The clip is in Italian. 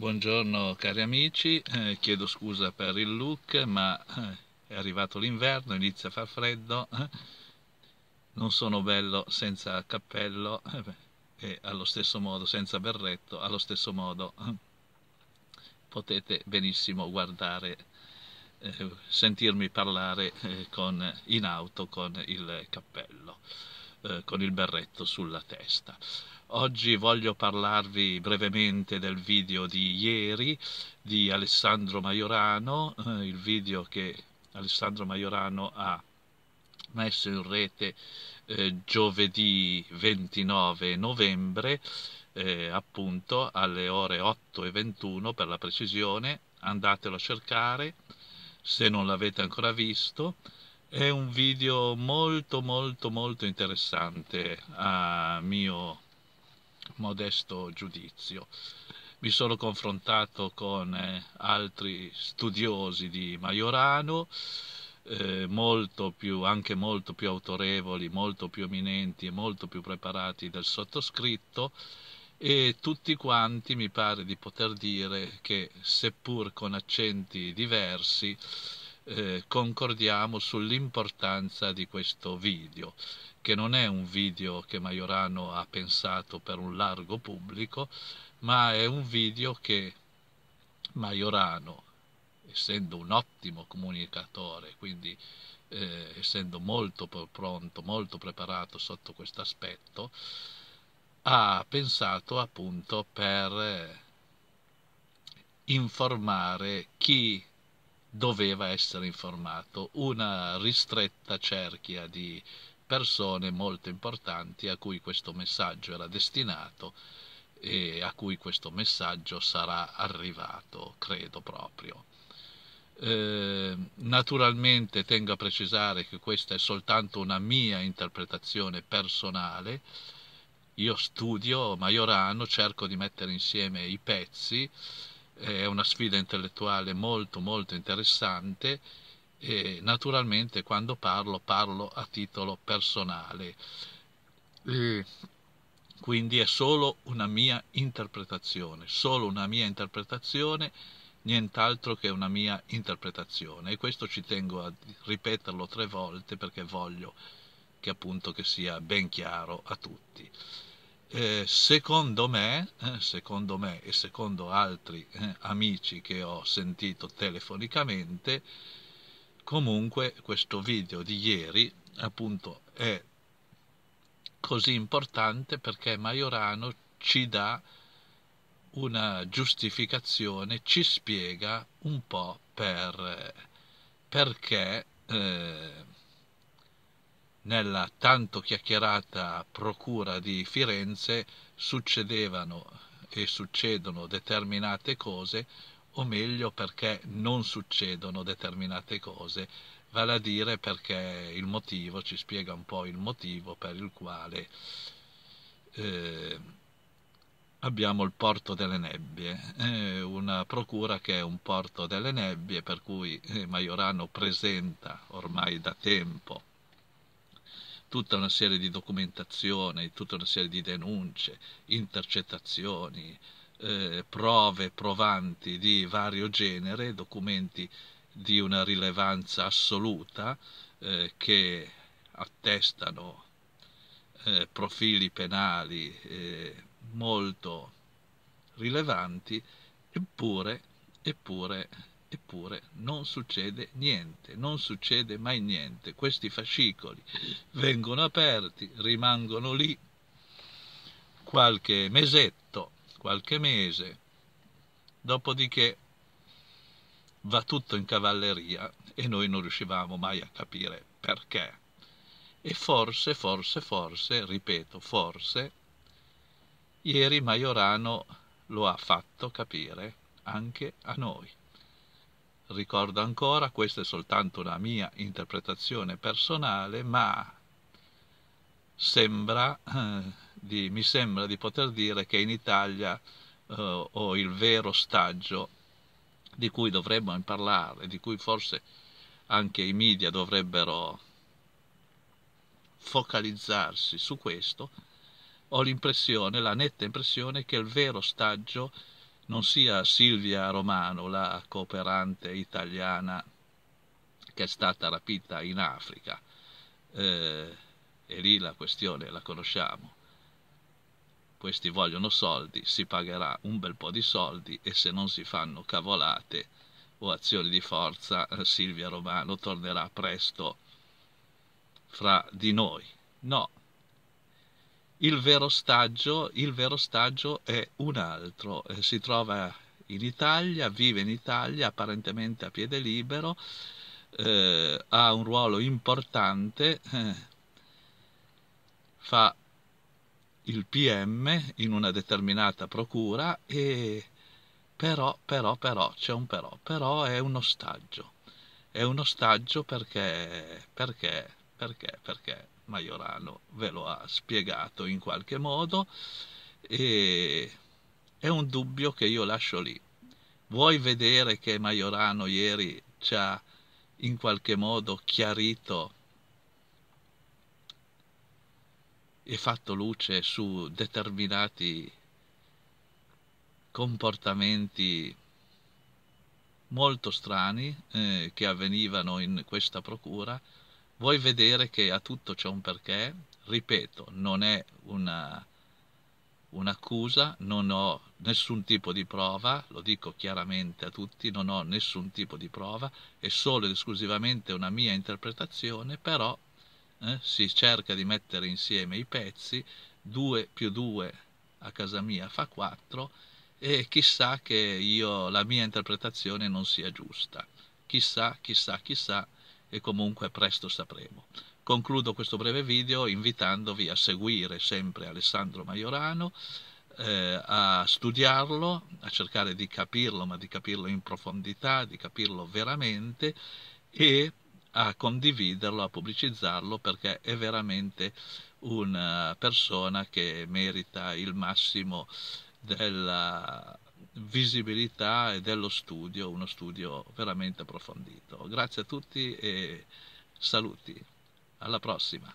Buongiorno cari amici, eh, chiedo scusa per il look ma eh, è arrivato l'inverno, inizia a far freddo, eh. non sono bello senza cappello eh, e allo stesso modo senza berretto, allo stesso modo eh, potete benissimo guardare, sentirmi parlare con, in auto con il cappello, con il berretto sulla testa. Oggi voglio parlarvi brevemente del video di ieri di Alessandro Maiorano, eh, il video che Alessandro Maiorano ha messo in rete eh, giovedì 29 novembre eh, appunto alle ore 8.21 per la precisione, andatelo a cercare se non l'avete ancora visto, è un video molto molto molto interessante a mio modesto giudizio. Mi sono confrontato con eh, altri studiosi di Majorano, eh, molto più, anche molto più autorevoli, molto più eminenti e molto più preparati del sottoscritto e tutti quanti mi pare di poter dire che seppur con accenti diversi eh, concordiamo sull'importanza di questo video, che non è un video che Maiorano ha pensato per un largo pubblico, ma è un video che Maiorano, essendo un ottimo comunicatore, quindi eh, essendo molto pronto, molto preparato sotto questo aspetto, ha pensato appunto per eh, informare chi doveva essere informato, una ristretta cerchia di persone molto importanti a cui questo messaggio era destinato e a cui questo messaggio sarà arrivato, credo proprio. Eh, naturalmente tengo a precisare che questa è soltanto una mia interpretazione personale, io studio Majorano, cerco di mettere insieme i pezzi, è una sfida intellettuale molto molto interessante e naturalmente quando parlo parlo a titolo personale. E quindi è solo una mia interpretazione, solo una mia interpretazione, nient'altro che una mia interpretazione e questo ci tengo a ripeterlo tre volte perché voglio che appunto che sia ben chiaro a tutti eh, secondo, me, eh, secondo me e secondo altri eh, amici che ho sentito telefonicamente, comunque questo video di ieri appunto è così importante perché Majorano ci dà una giustificazione, ci spiega un po' per, eh, perché eh, nella tanto chiacchierata procura di Firenze succedevano e succedono determinate cose, o meglio perché non succedono determinate cose, vale a dire perché il motivo, ci spiega un po' il motivo per il quale eh, abbiamo il Porto delle Nebbie, eh, una procura che è un Porto delle Nebbie per cui eh, Majorano presenta ormai da tempo tutta una serie di documentazioni, tutta una serie di denunce, intercettazioni, eh, prove provanti di vario genere, documenti di una rilevanza assoluta eh, che attestano eh, profili penali eh, molto rilevanti, eppure, eppure Eppure non succede niente, non succede mai niente. Questi fascicoli vengono aperti, rimangono lì qualche mesetto, qualche mese, dopodiché va tutto in cavalleria e noi non riuscivamo mai a capire perché. E forse, forse, forse, ripeto, forse, ieri Maiorano lo ha fatto capire anche a noi. Ricordo ancora, questa è soltanto una mia interpretazione personale, ma sembra, eh, di, mi sembra di poter dire che in Italia eh, o il vero ostaggio di cui dovremmo parlare, di cui forse anche i media dovrebbero focalizzarsi su questo, ho l'impressione, la netta impressione che il vero ostaggio non sia Silvia Romano, la cooperante italiana che è stata rapita in Africa. Eh, e lì la questione la conosciamo. Questi vogliono soldi, si pagherà un bel po' di soldi e se non si fanno cavolate o azioni di forza, eh, Silvia Romano tornerà presto fra di noi. No, il vero stagio, il vero stagio è un altro, eh, si trova in Italia, vive in Italia, apparentemente a piede libero, eh, ha un ruolo importante, eh, fa il PM in una determinata procura e però, però, però, c'è un però, però è un ostaggio, è un ostaggio perché, perché, perché, perché Maiorano ve lo ha spiegato in qualche modo e è un dubbio che io lascio lì. Vuoi vedere che Maiorano ieri ci ha in qualche modo chiarito e fatto luce su determinati comportamenti molto strani eh, che avvenivano in questa procura vuoi vedere che a tutto c'è un perché? Ripeto, non è una, un'accusa, non ho nessun tipo di prova, lo dico chiaramente a tutti, non ho nessun tipo di prova, è solo ed esclusivamente una mia interpretazione, però eh, si cerca di mettere insieme i pezzi, 2 più 2 a casa mia fa 4 e chissà che io, la mia interpretazione non sia giusta, chissà, chissà, chissà e comunque presto sapremo. Concludo questo breve video invitandovi a seguire sempre Alessandro Maiorano, eh, a studiarlo, a cercare di capirlo, ma di capirlo in profondità, di capirlo veramente e a condividerlo, a pubblicizzarlo perché è veramente una persona che merita il massimo della visibilità e dello studio, uno studio veramente approfondito. Grazie a tutti e saluti. Alla prossima.